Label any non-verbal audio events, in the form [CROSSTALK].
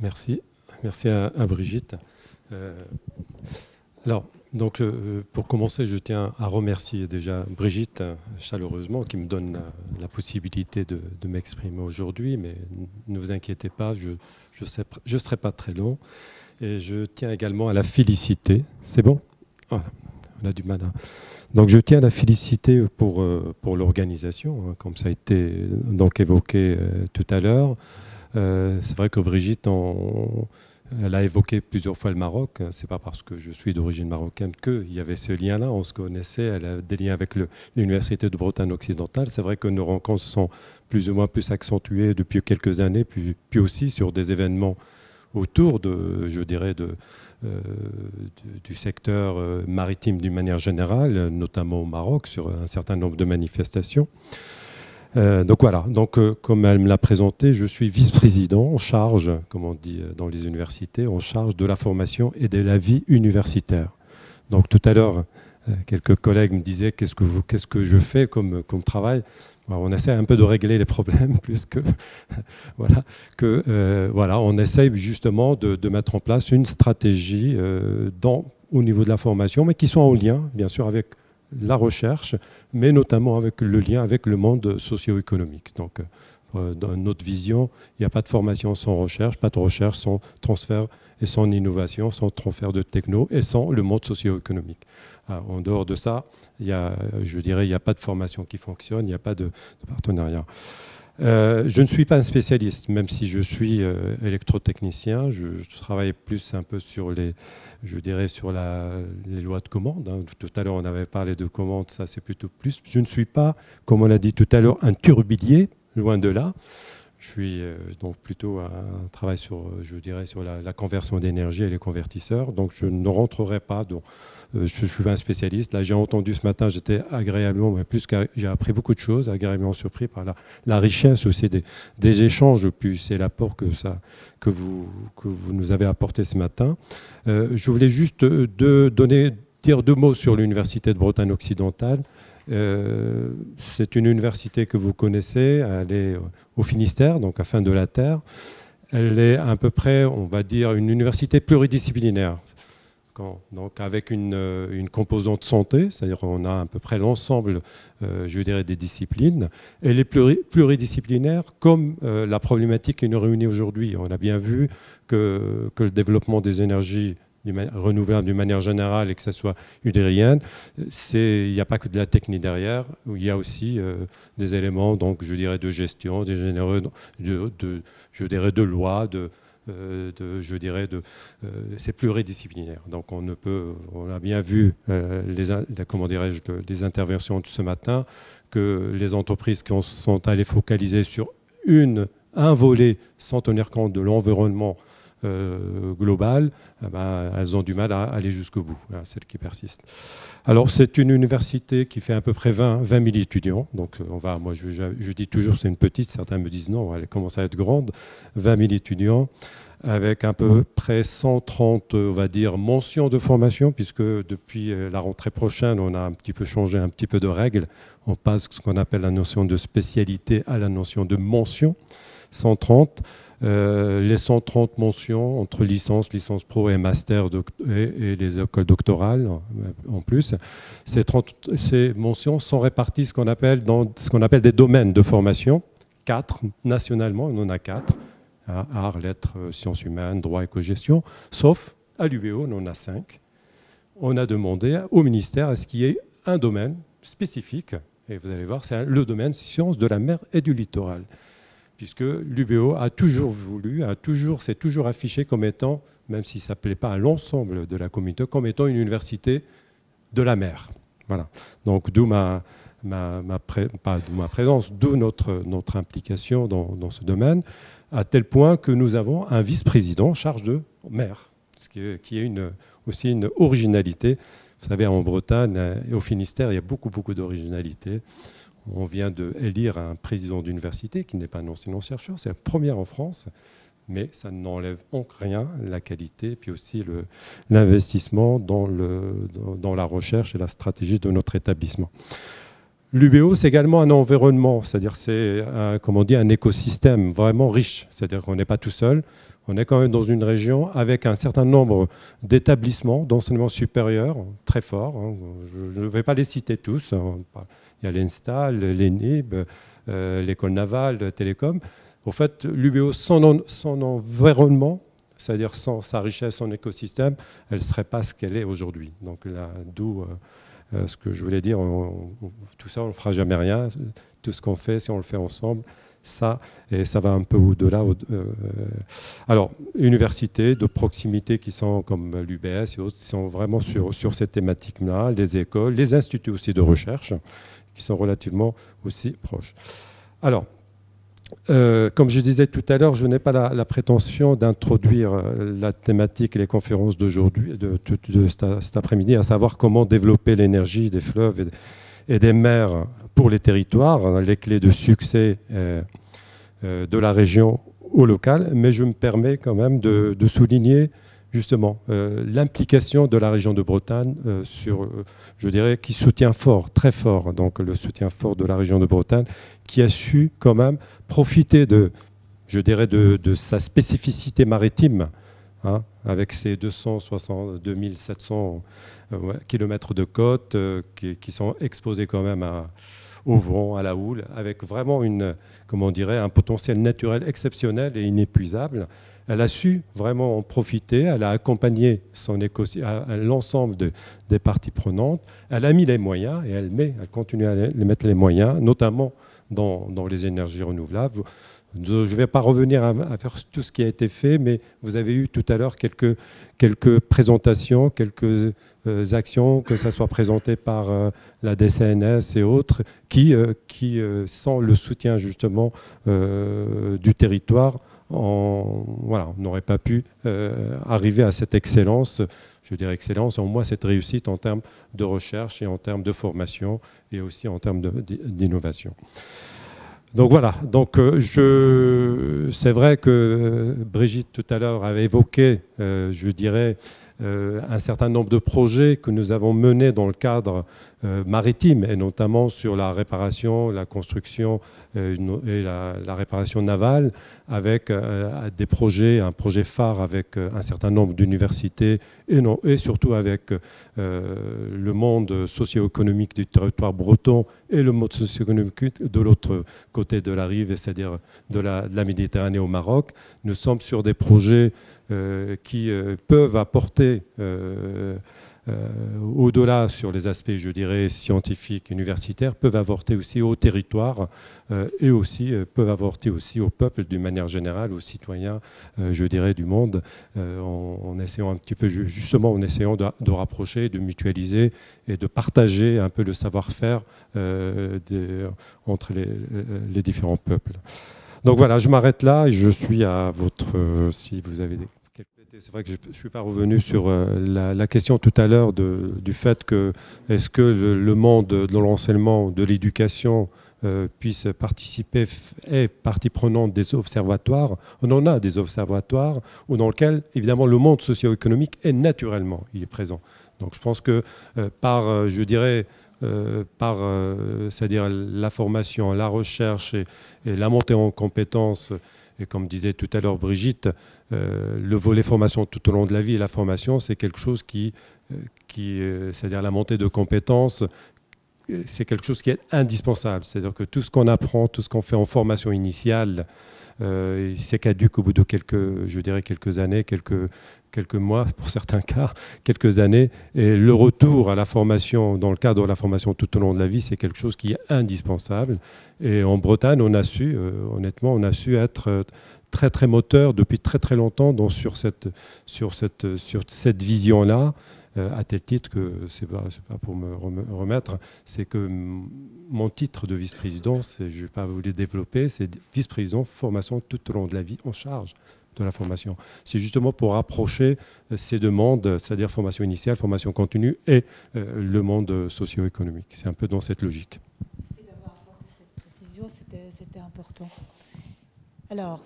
Merci. Merci à, Brigitte. Euh, alors, donc, euh, pour commencer, je tiens à remercier déjà Brigitte chaleureusement qui me donne la, possibilité de, m'exprimer aujourd'hui. Mais ne vous inquiétez pas, je ne je, serai pas très long. Et je tiens également à la féliciter. C'est bon Voilà, on a du mal. Hein. Donc, je tiens à la féliciter pour, euh, pour l'organisation, hein, comme ça a été donc évoqué tout à l'heure. Euh, c'est vrai que Brigitte, on, elle a évoqué plusieurs fois le Maroc. C'est pas parce que je suis d'origine marocaine qu'il y avait ce lien-là. On se connaissait. Elle a des liens avec l'université de Bretagne occidentale. C'est vrai que nos rencontres sont plus ou moins plus accentuées depuis quelques années, puis, aussi sur des événements autour de, je dirais, euh, du secteur euh, maritime d'une manière générale, notamment au Maroc, sur un certain nombre de manifestations. Euh, donc voilà, donc, euh, comme elle me l'a présenté, je suis vice-président en charge, comme on dit euh, dans les universités, en charge de la formation et de la vie universitaire. Donc tout à l'heure, quelques collègues me disaient qu'est-ce que, je fais comme, comme travail. on essaie un peu de régler les problèmes [LAUGHS] plus que [LAUGHS] voilà que voilà on essaye justement de, mettre en place une stratégie au niveau de la formation, mais qui soit en lien bien sûr avec la recherche, mais notamment avec le lien avec le monde socio-économique. Donc, euh, dans notre vision, il n'y a pas de formation sans recherche, pas de recherche sans transfert et sans innovation, sans transfert de techno et sans le monde socio-économique. Ah, en dehors de ça, il y a, je dirais, il n'y a pas de formation qui fonctionne, il n'y a pas de partenariat. Euh, je ne suis pas un spécialiste, même si je suis euh, électrotechnicien. Je, travaille plus un peu sur les, je dirais sur les lois de commande. Hein. Tout à l'heure, on avait parlé de commande, ça c'est plutôt plus. Je ne suis pas, comme on l'a dit tout à l'heure, un turbilier, loin de là. Je suis euh, donc plutôt un travail sur, euh, je dirais, sur la, conversion d'énergie et les convertisseurs. Donc, je ne rentrerai pas. Donc euh, je suis pas un spécialiste. Là, j'ai entendu ce matin, j'étais agréablement, plus que j'ai appris beaucoup de choses, agréablement surpris par la, richesse aussi des, des échanges, puis c'est l'apport que, ça, que, vous, vous nous avez apporté ce matin. je voulais juste de donner, dire deux mots sur l'Université de Bretagne occidentale euh, c'est une université que vous connaissez, elle est au Finistère, donc à fin de la Terre. Elle est à peu près, on va dire, une université pluridisciplinaire. donc avec euh, une, composante santé, c'est-à-dire on a à peu près l'ensemble, euh, je dirais, des disciplines. Elle est pluridisciplinaire comme la problématique qui nous réunit aujourd'hui. On a bien vu que le développement des énergies renouvelable d'une manière générale et que ça soit udérienne, il n'y a pas que de la technique derrière, il y a aussi euh, des éléments, donc je dirais, de gestion, des généreux, de, je dirais, de loi, de, euh, je dirais, de, euh, c'est pluridisciplinaire. Donc on ne peut, on a bien vu les, comment dirais-je, des interventions de ce matin, que les entreprises qui sont allées focaliser sur une, un volet sans tenir compte de l'environnement euh, globales, eh ben, elles ont du mal à aller jusqu'au bout, hein, celles qui persistent. Alors c'est une université qui fait à peu près 20, 20 000 étudiants, donc euh, on va, moi je, dis toujours c'est une petite, certains me disent non, elle commence à être grande, 20 000 étudiants avec à peu près 130, on va dire, mentions de formation, puisque depuis euh, la rentrée prochaine, on a un petit peu changé un petit peu de règles. On passe ce qu'on appelle la notion de spécialité à la notion de mention. 130. Euh, les 130 mentions entre licences, licence pro et master et, les écoles doctorales euh, en plus, ces, mentions sont réparties ce qu'on appelle dans ce qu'on appelle des domaines de formation, quatre nationalement, on en a quatre, hein, arts, lettres, euh, sciences humaines, droit, et gestion sauf à l'UBO, on en a cinq. On a demandé au ministère est-ce qu'il y ait un domaine spécifique, et vous allez voir, c'est le domaine sciences de la mer et du littoral puisque l'UBO a toujours voulu, a toujours, s'est toujours affiché comme étant, même s'il ça ne plaît pas à l'ensemble de la communauté, comme étant une université de la mer. Voilà. Donc d'où ma, présence, d'où notre, implication dans, ce domaine, à tel point que nous avons un vice-président en charge de mer, ce qui est, aussi une originalité. Vous savez, en Bretagne et au Finistère, il y a beaucoup, beaucoup d'originalité. On vient de élire un président d'université qui n'est pas non enseignant-chercheur, c'est la première en France, mais ça n'enlève en rien la qualité, puis aussi l'investissement dans, la recherche et la stratégie de notre établissement. L'UBO, c'est également un environnement, c'est-à-dire c'est, comme un écosystème vraiment riche. C'est-à-dire qu'on n'est pas tout seul, on est quand même dans une région avec un certain nombre d'établissements d'enseignement supérieur très forts. Hein. Je ne vais pas les citer tous, hein. Il y a l'INSTAL, l'ENIB, euh, l'école navale, Télécom. En fait, l'UBO, son, son environnement, c'est-à-dire sans sa richesse, son écosystème, elle ne serait pas ce qu'elle est aujourd'hui. Donc là, d'où euh, euh, ce que je voulais dire, tout ça, on ne fera jamais rien. Tout ce qu'on fait, si on le fait ensemble, ça, et ça va un peu au-delà. alors, universités de proximité qui sont comme l'UBS et autres, qui sont vraiment sur, sur ces thématiques-là, les écoles, les instituts aussi de recherche, sont relativement aussi proches. Alors, euh, comme je disais tout à l'heure, je n'ai pas la, prétention d'introduire euh, la thématique et les conférences d'aujourd'hui, de, cet après-midi, à savoir comment développer l'énergie des fleuves et, et, des mers pour les territoires, hein, les clés de succès euh, de la région au local, mais je me permets quand même de, souligner justement euh, l'implication de la région de Bretagne euh, sur, euh, je dirais, qui soutient fort, très fort, donc le soutien fort de la région de Bretagne, qui a su quand même profiter de, je dirais, de, sa spécificité maritime, hein, avec ses 262 700 kilomètres de côte qui, sont exposés quand même à au vent, à la houle, avec vraiment une, comment on dirait, un potentiel naturel exceptionnel et inépuisable. Elle a su vraiment en profiter, elle a accompagné l'ensemble des parties prenantes, elle a mis les moyens et elle, met, elle continue à les mettre les moyens, notamment dans, les énergies renouvelables. Je ne vais pas revenir à, faire tout ce qui a été fait, mais vous avez eu tout à l'heure quelques, quelques présentations, quelques euh, actions, que ça soit présentées par euh, la DCNS et autres, qui, euh, qui sans le soutien justement du territoire, on voilà, n'aurait pas pu euh, arriver à cette excellence, je dirais excellence, au moins cette réussite en termes de recherche et en termes de formation et aussi en termes d'innovation. Donc voilà, donc euh, c'est vrai que euh, Brigitte tout à l'heure avait évoqué, je dirais, un certain nombre de projets que nous avons menés dans le cadre euh, maritime, et notamment sur la réparation, la construction euh, et la, réparation navale, avec euh, des projets, un projet phare avec un certain nombre d'universités et, surtout avec le monde socio-économique du territoire breton et le monde socio-économique de l'autre côté de la rive, c'est-à-dire de la, Méditerranée au Maroc. Nous sommes sur des projets qui peuvent apporter euh, au-delà sur les aspects, je dirais, scientifiques, universitaires, peuvent avorter aussi au territoire euh, et aussi euh, peuvent avorter aussi au peuple d'une manière générale, aux citoyens, je dirais, du monde, en, essayant un petit peu, justement, en essayant de, rapprocher, de mutualiser et de partager un peu le savoir-faire entre les, différents peuples. Donc voilà, je m'arrête là et je suis à votre, si vous avez c'est vrai que je ne suis pas revenu sur euh, la, question tout à l'heure du fait que est-ce que le, monde de l'enseignement, de l'éducation euh, puisse participer, est partie prenante des observatoires. On en a des observatoires où dans lesquels, évidemment, le monde socio-économique est naturellement, il est présent. Donc je pense que euh, par, je dirais, par c'est-à-dire la formation, la recherche et la montée en compétences, et comme disait tout à l'heure Brigitte, euh, le volet formation tout au long de la vie et la formation, c'est quelque chose qui, euh, qui euh, c'est-à-dire la montée de compétences, c'est quelque chose qui est indispensable. C'est-à-dire que tout ce qu'on apprend, tout ce qu'on fait en formation initiale, c'est euh, caduque au bout de quelques, je dirais, quelques années, quelques, quelques mois pour certains cas, quelques années. Et le retour à la formation, dans le cadre de la formation tout au long de la vie, c'est quelque chose qui est indispensable. Et en Bretagne, on a su, euh, honnêtement, on a su être euh, très très moteur depuis très très longtemps sur cette, sur cette, sur cette vision-là. Euh, à tel titre que, c'est pas, pas pour me remettre, c'est que mon titre de vice-président, je ne vais pas vous le développer, c'est vice-président formation tout au long de la vie en charge de la formation. C'est justement pour rapprocher euh, ces demandes, c'est-à-dire formation initiale, formation continue et euh, le monde socio-économique. C'est un peu dans cette logique. Merci d'avoir apporté cette précision, c'était important. Alors,